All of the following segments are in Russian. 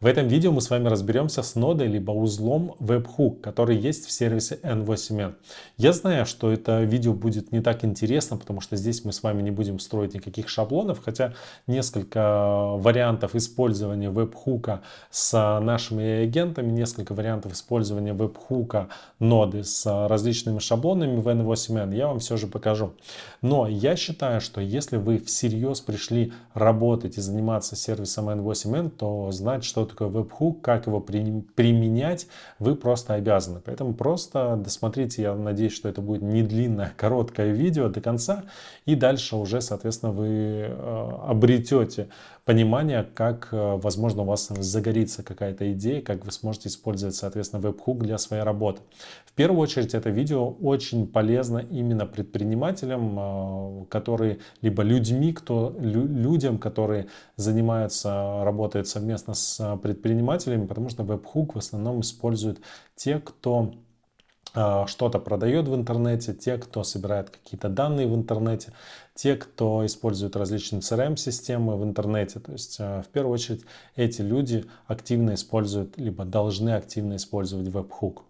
В этом видео мы с вами разберемся с нодой либо узлом WebHook, который есть в сервисе N8N. Я знаю, что это видео будет не так интересно, потому что здесь мы с вами не будем строить никаких шаблонов, хотя несколько вариантов использования WebHook с нашими агентами, несколько вариантов использования WebHook ноды с различными шаблонами в N8N я вам все же покажу. Но я считаю, что если вы всерьез пришли работать и заниматься сервисом N8N, то знать, что такое веб-хук, как его применять, вы просто обязаны. Поэтому просто досмотрите, я надеюсь, что это будет не длинное, короткое видео до конца, и дальше уже, соответственно, вы э, обретете понимание, как, э, возможно, у вас загорится какая-то идея, как вы сможете использовать, соответственно, веб-хук для своей работы. В первую очередь, это видео очень полезно именно предпринимателям, э, которые, либо людьми, кто, лю, людям, которые занимаются, работают совместно с э, предпринимателями, потому что веб-хук в основном используют те, кто Э, что-то продает в интернете, те, кто собирает какие-то данные в интернете, те, кто использует различные CRM-системы в интернете. То есть, э, в первую очередь, эти люди активно используют, либо должны активно использовать веб-хук.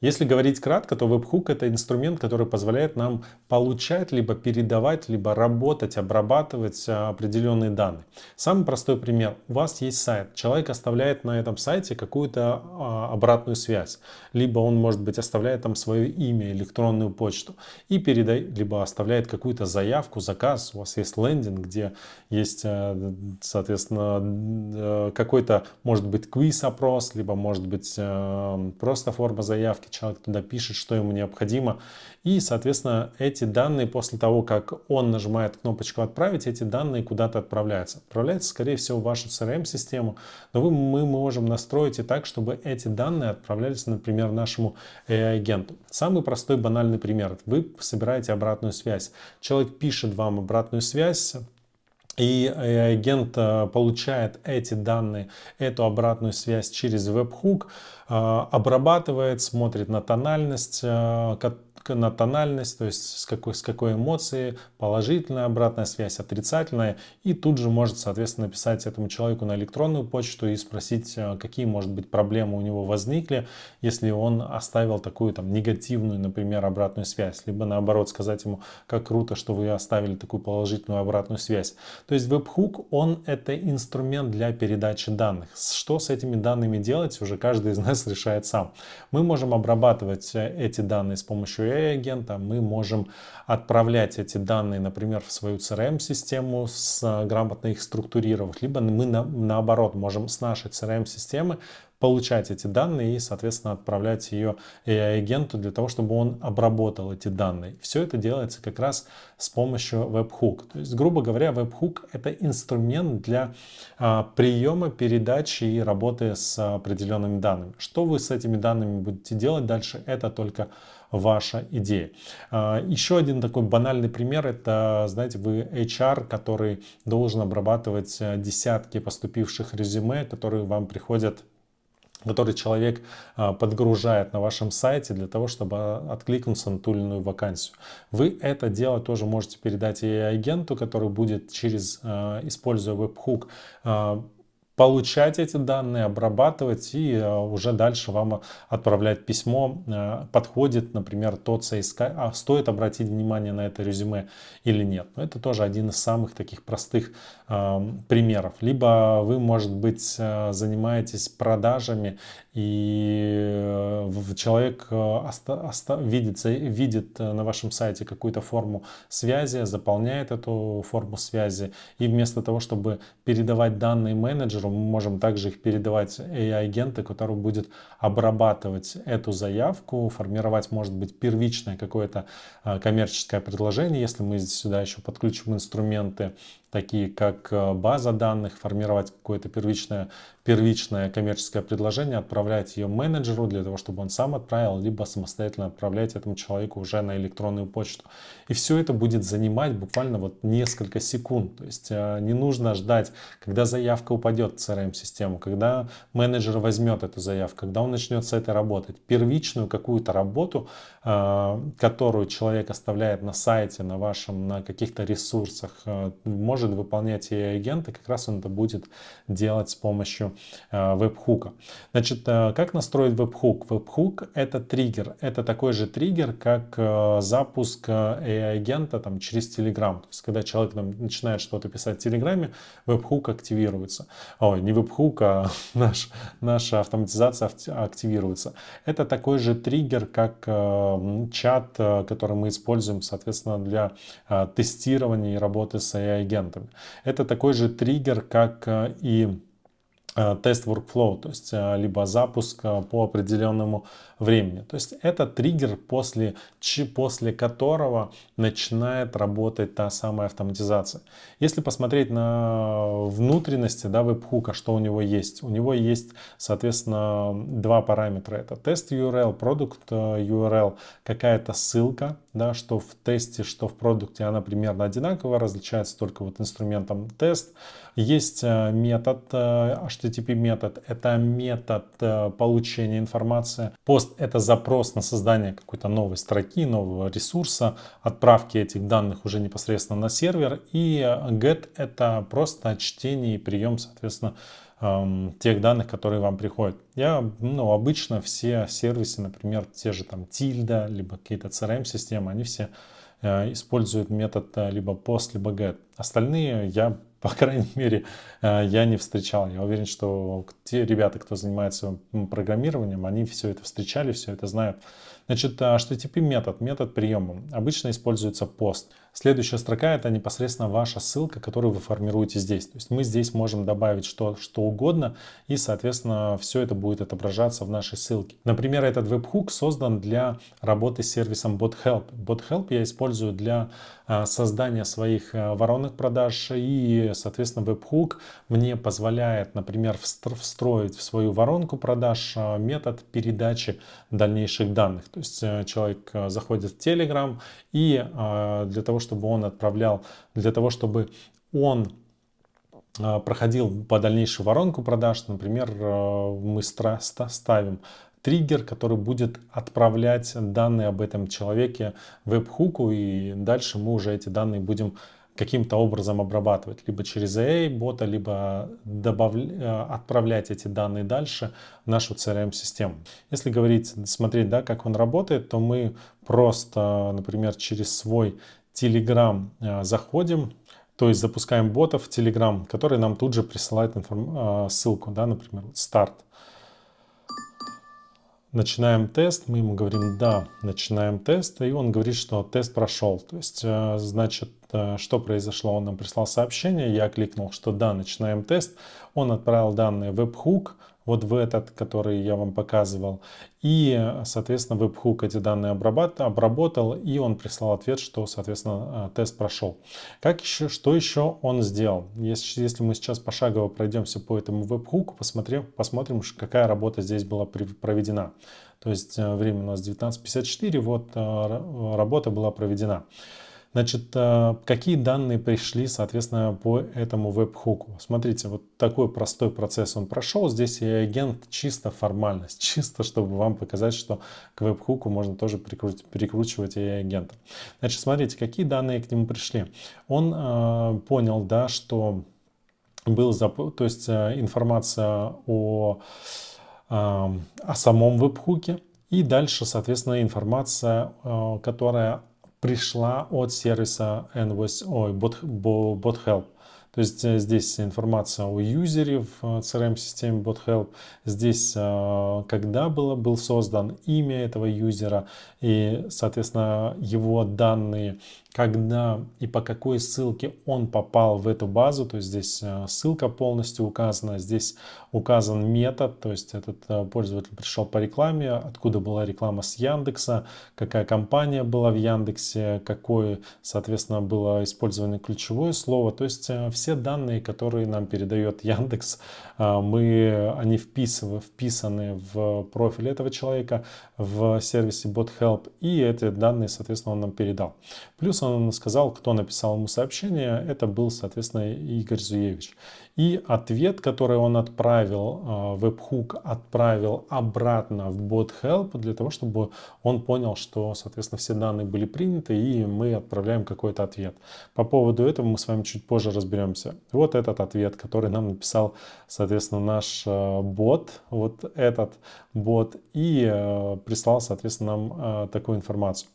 Если говорить кратко, то веб это инструмент, который позволяет нам получать, либо передавать, либо работать, обрабатывать а, определенные данные. Самый простой пример. У вас есть сайт. Человек оставляет на этом сайте какую-то а, обратную связь. Либо он, может быть, оставляет там свое имя, электронную почту. И передает, либо оставляет какую-то заявку, заказ. У вас есть лендинг, где есть, а, соответственно, какой-то, может быть, квиз-опрос, либо, может быть, просто форма заявки заявки, человек туда пишет, что ему необходимо. И, соответственно, эти данные после того, как он нажимает кнопочку «Отправить», эти данные куда-то отправляются. Отправляются, скорее всего, в вашу CRM-систему, эм но вы, мы можем настроить и так, чтобы эти данные отправлялись, например, нашему агенту Самый простой банальный пример. Вы собираете обратную связь. Человек пишет вам обратную связь, и э, агент э, получает эти данные, эту обратную связь через веб-хук, э, обрабатывает, смотрит на тональность, тематика, на тональность, то есть с какой, с какой эмоции, положительная обратная связь, отрицательная. И тут же может, соответственно, написать этому человеку на электронную почту и спросить, э, какие, может быть, проблемы у него возникли, если он оставил такую там негативную, например, обратную связь. Либо наоборот сказать ему, как круто, что вы оставили такую положительную обратную связь. То есть веб-хук, он это инструмент для передачи данных. Что с этими данными делать, уже каждый из нас решает сам. Мы можем обрабатывать э, эти данные с помощью CRM-агента, мы можем отправлять эти данные, например, в свою CRM-систему, с, э, грамотно их структурировать, либо мы на, наоборот можем с нашей CRM-системы получать эти данные и, соответственно, отправлять ее AI-агенту э для того, чтобы он обработал эти данные. Все это делается как раз с помощью webhook. То есть, грубо говоря, webhook это инструмент для а, приема, передачи и работы с определенными данными. Что вы с этими данными будете делать дальше, это только ваша идея. А, еще один такой банальный пример, это, знаете, вы HR, который должен обрабатывать э, десятки поступивших резюме, которые вам приходят который человек а, подгружает на вашем сайте для того, чтобы а, откликнуться на ту или иную вакансию. Вы это дело тоже можете передать и агенту, который будет через, используя веб-хук, получать эти данные, обрабатывать и э, уже дальше вам э, отправлять письмо, э, подходит, например, тот соиска, а стоит обратить внимание на это резюме или нет. Но это тоже один из самых таких простых Эм, примеров. Либо вы, может быть, э, занимаетесь продажами, и э, человек э, видит, видит на вашем сайте какую-то форму связи, заполняет эту форму связи, и вместо того, чтобы передавать данные менеджеру, мы можем также их передавать AI-агенту, который будет обрабатывать эту заявку, формировать, может быть, первичное какое-то коммерческое предложение, если мы сюда еще подключим инструменты такие как э, база данных, формировать какое-то первичное первичное коммерческое предложение, отправлять ее менеджеру для того, чтобы он сам отправил, либо самостоятельно отправлять этому человеку уже на электронную почту. И все это будет занимать буквально вот несколько секунд. То есть э, не нужно ждать, когда заявка упадет в CRM-систему, когда менеджер возьмет эту заявку, когда он начнет с этой работать. Первичную какую-то работу, э, которую человек оставляет на сайте, на вашем, на каких-то ресурсах, э, может выполнять и агент, и как раз он это будет делать с помощью Э, веб-хука. Значит, э, как настроить веб-хук? Веб-хук — это триггер. Это такой же триггер, как э, запуск AI-агента там, через Telegram. То есть, когда человек там, начинает что-то писать в Телеграме, веб-хук активируется. Ой, не веб-хук, а наш, наша автоматизация активируется. Это такой же триггер, как чат, который мы используем, соответственно, для тестирования и работы с AI-агентами. Это такой же триггер, как и Э, тест workflow, то есть э, либо запуск э, по определенному времени. То есть это триггер, после, после которого начинает работать та самая автоматизация. Если посмотреть на внутренности да, веб-хука, что у него есть? У него есть, соответственно, два параметра. Это тест URL, продукт э, URL, какая-то ссылка, да, что в тесте, что в продукте она примерно одинаковая, различается только вот инструментом тест. Есть э, метод, э, HTTP метод, это метод получения информации. Пост это запрос на создание какой-то новой строки, нового ресурса, отправки этих данных уже непосредственно на сервер. И э, get — это просто чтение и прием, соответственно, эм, тех данных, которые вам приходят. Я, ну, обычно все сервисы, например, те же там Tilda, либо какие-то CRM-системы, они все э, используют метод э, либо post, либо get. Остальные я по крайней мере, э, я не встречал. Я уверен, что те ребята, кто занимается программированием, они все это встречали, все это знают. Значит, а HTTP метод, метод приема, обычно используется пост. Следующая строка это непосредственно ваша ссылка, которую вы формируете здесь. То есть мы здесь можем добавить что, что угодно и, соответственно, все это будет отображаться в нашей ссылке. Например, этот веб-хук создан для работы с сервисом BotHelp. BotHelp я использую для а, создания своих а, воронок продаж и, соответственно, веб-хук мне позволяет, например, встроить в свою воронку продаж а, метод передачи дальнейших данных. То есть э, человек э, заходит в Telegram и для того, чтобы чтобы он отправлял, для того, чтобы он э, проходил по дальнейшую воронку продаж, например, э, мы ставим триггер, который будет отправлять данные об этом человеке веб-хуку, и дальше мы уже эти данные будем каким-то образом обрабатывать, либо через A.I. бота либо добавлять, э, отправлять эти данные дальше в нашу CRM-систему. Если говорить, смотреть, да, как он работает, то мы просто, например, через свой Telegram э, заходим, то есть запускаем ботов в Telegram, который нам тут же присылает информ... Э, ссылку, да, например, старт. Начинаем тест, мы ему говорим «да», начинаем тест, и он говорит, что тест прошел. То есть, э, значит, Э, что произошло. Он нам прислал сообщение, я кликнул, что да, начинаем тест. Он отправил данные веб-хук, вот в этот, который я вам показывал. И, соответственно, веб-хук эти данные обработал, и он прислал ответ, что, соответственно, э, тест прошел. Как еще, что еще он сделал? Если, если мы сейчас пошагово пройдемся по этому веб-хуку, посмотрим, посмотрим, какая работа здесь была проведена. То есть э, время у нас 19.54, вот работа была проведена. Значит, э, какие данные пришли, соответственно, по этому веб-хуку? Смотрите, вот такой простой процесс он прошел. Здесь и агент чисто формальность, чисто чтобы вам показать, что к веб-хуку можно тоже прикручивать, и агента. Значит, смотрите, какие данные к нему пришли. Он э, понял, да, что был, зап... то есть э, информация о, э, о самом веб-хуке, и дальше, соответственно, информация, э, которая пришла от сервиса NVS, ой, bot, Help. То есть э, здесь информация о юзере в э, CRM-системе BotHelp. Здесь э, когда было, был создан имя этого юзера и, соответственно, его данные, когда и по какой ссылке он попал в эту базу. То есть здесь ссылка полностью указана, здесь указан метод, то есть этот э, пользователь пришел по рекламе, откуда была реклама с Яндекса, какая компания была в Яндексе, какое, соответственно, было использовано ключевое слово. То есть э, все данные, которые нам передает Яндекс, а, мы, они вписаны, вписаны в профиль этого человека в сервисе BotHelp, и эти данные, соответственно, он нам передал. Плюс он сказал, кто написал ему сообщение, это был, соответственно, Игорь Зуевич. И ответ, который он отправил, а, вебхук отправил обратно в BotHelp для того, чтобы он понял, что, соответственно, все данные были приняты, и мы отправляем какой-то ответ. По поводу этого мы с вами чуть позже разберемся. Вот этот ответ, который нам написал, соответственно, соответственно, наш э, бот, вот этот бот, и э, прислал, соответственно, нам э, такую информацию.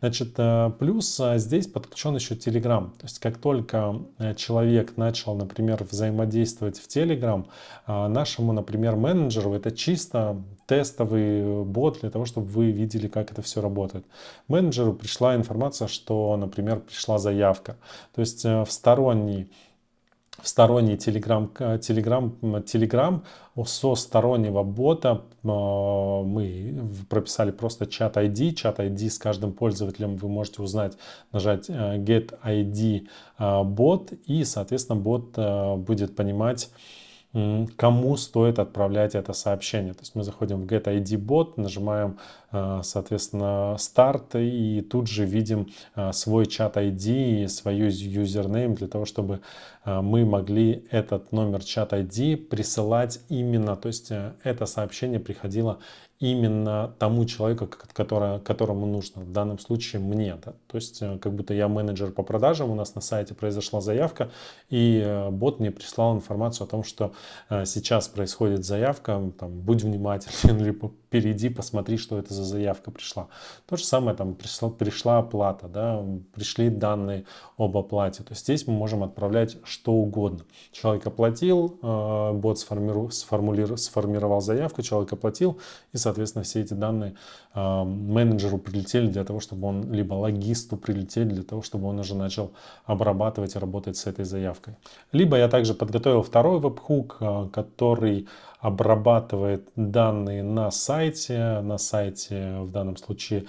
Значит, плюс здесь подключен еще Telegram. То есть, как только человек начал, например, взаимодействовать в Telegram, нашему, например, менеджеру это чисто тестовый бот для того, чтобы вы видели, как это все работает. Менеджеру пришла информация, что, например, пришла заявка. То есть в сторонний в сторонний Telegram, Telegram, Telegram со стороннего бота а, мы прописали просто чат ID. Чат ID с каждым пользователем вы можете узнать, нажать э, get ID а, бот и, соответственно, бот э, будет понимать, кому стоит отправлять это сообщение. То есть мы заходим в getid Bot, нажимаем, э, соответственно, старт и тут же видим э, свой чат ID и свою юзернейм для того, чтобы э, мы могли этот номер чат ID присылать именно, то есть это сообщение приходило именно тому человеку, который, которому нужно, в данном случае мне. Да? То есть э, как будто я менеджер по продажам, у нас на сайте произошла заявка, и э, бот мне прислал информацию о том, что э, сейчас происходит заявка, там, будь внимателен, либо перейди, посмотри, что это за заявка пришла. То же самое, там пришла, пришла оплата, да, пришли данные об оплате. То есть здесь мы можем отправлять что угодно. Человек оплатил, э, бот сформиру, сформулировал, сформировал заявку, человек оплатил, и, соответственно, все эти данные э, менеджеру прилетели для того, чтобы он, либо логисту прилетели для того, чтобы он уже начал обрабатывать и работать с этой заявкой. Либо я также подготовил второй веб-хук, э, который обрабатывает данные на сайте, сайте, на сайте в данном случае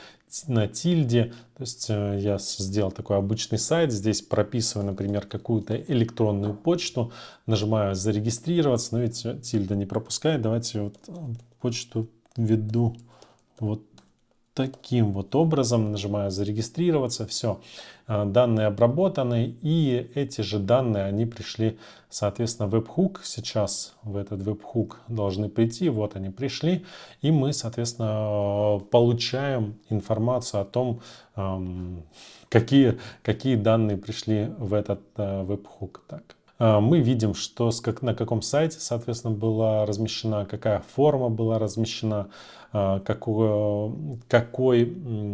на тильде. То есть э, я сделал такой обычный сайт, здесь прописываю, например, какую-то электронную почту, нажимаю «Зарегистрироваться», но ведь э, тильда не пропускает. Давайте вот э, почту введу вот таким вот образом. Нажимаю зарегистрироваться, все, э, данные обработаны. И эти же данные, они пришли, соответственно, в веб-хук. Сейчас в этот веб-хук должны прийти, вот они пришли. И мы, соответственно, э, получаем информацию о том, эм, какие, какие данные пришли в этот э, веб-хук. Так, мы видим, что на каком сайте, соответственно, была размещена, какая форма была размещена, Э, какой, какой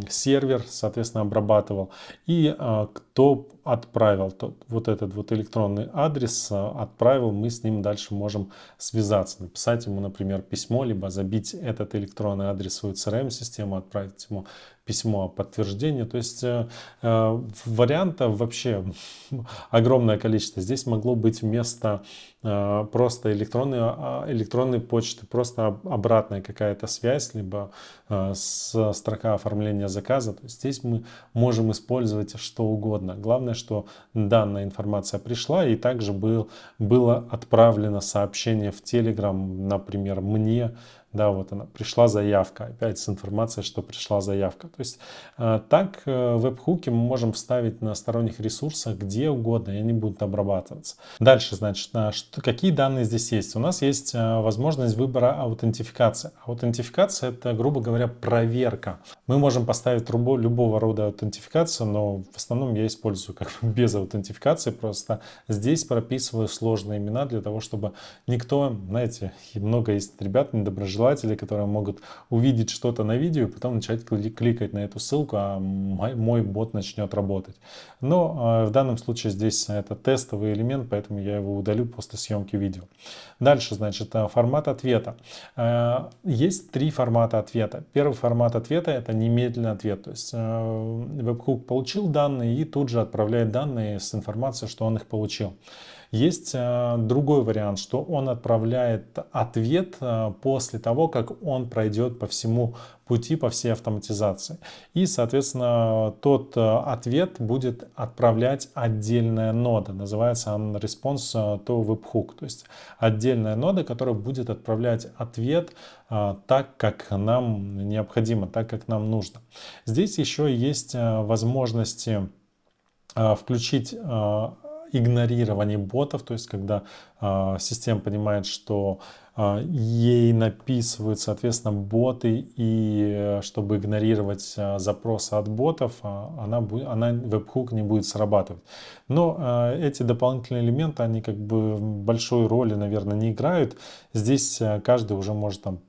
сервер, соответственно, обрабатывал и э, кто отправил тот, вот этот вот электронный адрес, э, отправил, мы с ним дальше можем связаться, написать ему, например, письмо, либо забить этот электронный адрес в свою CRM-систему, отправить ему письмо о подтверждении. То есть э, вариантов вообще огромное количество. Здесь могло быть вместо э, просто электронной, а, электронной почты, просто обратная какая-то связь, либо э, с строка оформления заказа. То есть здесь мы можем использовать что угодно. Главное, что данная информация пришла и также был, было отправлено сообщение в Telegram, например, мне, да, вот она, пришла заявка, опять с информацией, что пришла заявка. То есть э, так э, веб-хуки мы можем вставить на сторонних ресурсах где угодно, и они будут обрабатываться. Дальше, значит, а что, какие данные здесь есть? У нас есть э, возможность выбора аутентификации. Аутентификация — это, грубо говоря, проверка мы можем поставить трубу любого рода аутентификацию, но в основном я использую как без аутентификации, просто здесь прописываю сложные имена для того, чтобы никто, знаете, много есть ребят, недоброжелателей, которые могут увидеть что-то на видео и потом начать кликать на эту ссылку, а мой бот начнет работать. Но а, в данном случае здесь это тестовый элемент, поэтому я его удалю после съемки видео. Дальше, значит, э, формат ответа. Э, есть три формата ответа. Первый формат ответа это немедленный ответ. То есть э, веб-хук получил данные и тут же отправляет данные с информацией, что он их получил. Есть э, другой вариант, что он отправляет ответ э, после того, как он пройдет по всему пути, по всей автоматизации. И, соответственно, тот э, ответ будет отправлять отдельная нода. Называется он response to webhook. То есть отдельная нода, которая будет отправлять ответ так, как нам необходимо, так, как нам нужно. Здесь еще есть возможности включить игнорирование ботов, то есть когда э, система понимает, что э, ей написывают, соответственно, боты, и э, чтобы игнорировать э, запросы от ботов, э, она, она веб-хук не будет срабатывать. Но э, эти дополнительные элементы, они как бы большой роли, наверное, не играют. Здесь э, каждый уже может там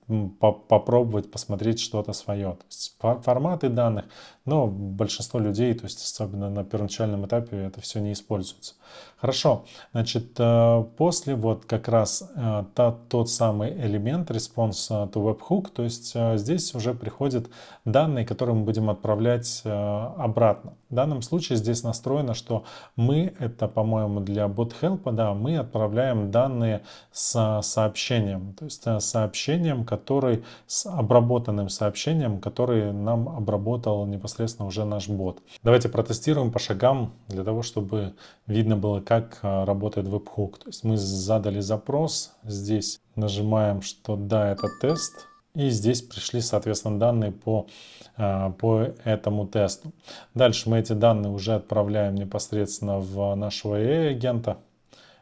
попробовать, посмотреть что-то свое. То есть, форматы данных, но большинство людей, то есть особенно на первоначальном этапе, это все не используется. Хорошо, значит, э, после вот как раз э, та, тот самый элемент response to webhook, то есть э, здесь уже приходят данные, которые мы будем отправлять обратно. В данном случае здесь настроено, что мы, это, по-моему, для BotHelp, да, мы отправляем данные с э, сообщением, то есть с э, сообщением, который, с обработанным сообщением, который нам обработал непосредственно уже наш бот. Давайте протестируем по шагам для того, чтобы видно было, как э, работает веб-хук. То есть мы задали запрос, здесь нажимаем, что да, это тест, и здесь пришли, соответственно, данные по, а, по этому тесту. Дальше мы эти данные уже отправляем непосредственно в нашего AI-агента.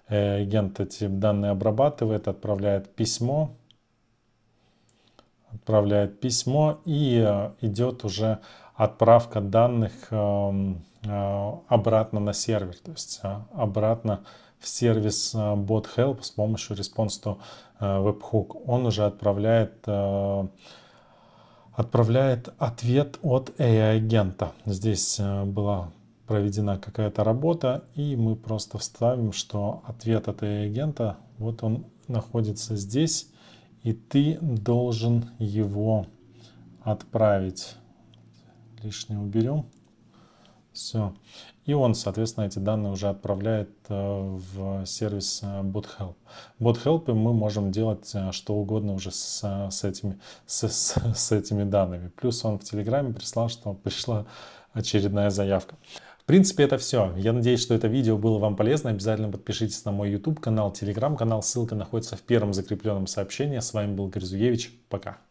Агент эти данные обрабатывает, отправляет письмо. Отправляет письмо и э, идет уже отправка данных эм, э, обратно на сервер, то есть а, обратно в сервис э, bot help с помощью response to э, webhook. Он уже отправляет э, отправляет ответ от AI-агента. Здесь была проведена какая-то работа, и мы просто вставим, что ответ от AI-агента, вот он находится здесь, и ты должен его отправить. Лишнее уберем. Все. И он, соответственно, эти данные уже отправляет э, в сервис э, BootHelp. В BotHelp мы можем делать э, что угодно уже с, с, этими, с, с, с этими данными. Плюс он в Телеграме прислал, что пришла очередная заявка. В принципе, это все. Я надеюсь, что это видео было вам полезно. Обязательно подпишитесь на мой YouTube канал, Telegram канал. Ссылка находится в первом закрепленном сообщении. С вами был Гризуевич. Пока.